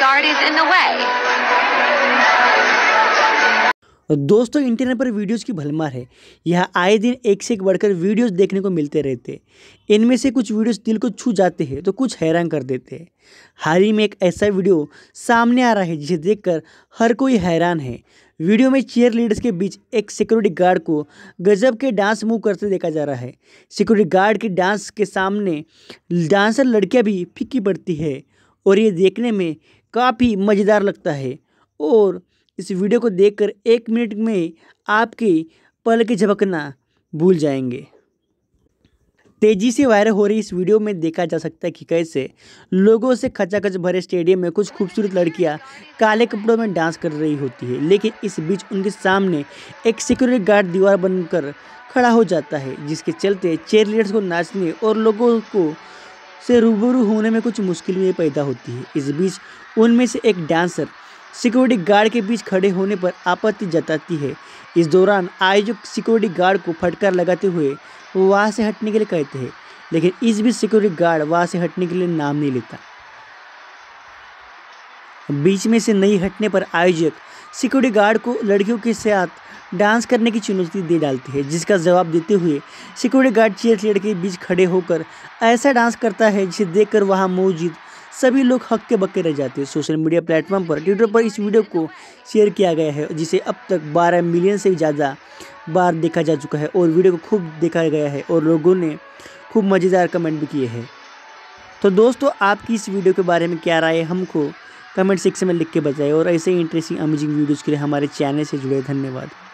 guard is in the way. दोस्तों internet पर videos की भलमार है यहाँ आए दिन एक से एक बढ़कर वीडियोस देखने को मिलते रहते हैं इनमें से कुछ वीडियोस दिल को छू जाते हैं तो कुछ हैरान कर देते हैं हाल ही में एक ऐसा वीडियो सामने आ रहा है जिसे देखकर हर कोई हैरान है वीडियो में चेयर लीडर्स के बीच एक सिक्योरिटी गार्ड को गजब के डांस मूव करते देखा जा रहा है सिक्योरिटी गार्ड के डांस के सामने डांसर लड़कियाँ भी फिक्की पड़ती है और ये देखने में काफ़ी मज़ेदार लगता है और इस वीडियो को देखकर एक मिनट में आपके पल के झपकना भूल जाएंगे तेज़ी से वायरल हो रही इस वीडियो में देखा जा सकता है कि कैसे लोगों से खचाखच भरे स्टेडियम में कुछ खूबसूरत लड़कियां काले कपड़ों में डांस कर रही होती है लेकिन इस बीच उनके सामने एक सिक्योरिटी गार्ड दीवार बनकर खड़ा हो जाता है जिसके चलते चेयर को नाचने और लोगों को से रूबरू होने में कुछ मुश्किलें पैदा होती है इस बीच उनमें से एक डांसर सिक्योरिटी गार्ड के बीच खड़े होने पर आपत्ति जताती है इस दौरान आयोजक सिक्योरिटी गार्ड को फटकार लगाते हुए वहाँ से हटने के लिए कहते हैं लेकिन इस बीच सिक्योरिटी गार्ड वहाँ से हटने के लिए नाम नहीं लेता बीच में से नहीं हटने पर आयोजक सिक्योरिटी गार्ड को लड़कियों के साथ डांस करने की चुनौती दे डालती है जिसका जवाब देते हुए सिक्योरिटी गार्ड चेयर के बीच खड़े होकर ऐसा डांस करता है जिसे देखकर वहाँ मौजूद सभी लोग हक के बक्के रह जाते हैं सोशल मीडिया प्लेटफॉर्म पर ट्विटर पर इस वीडियो को शेयर किया गया है जिसे अब तक 12 मिलियन से ज़्यादा बार देखा जा चुका है और वीडियो को खूब देखा गया है और लोगों ने खूब मज़ेदार कमेंट भी किए हैं तो दोस्तों आपकी इस वीडियो के बारे में क्या राय है हमको कमेंट सेक्शन में लिख के बताएं और ऐसे इंटरेस्टिंग अमेजिंग वीडियोज़ के लिए हमारे चैनल से जुड़े धन्यवाद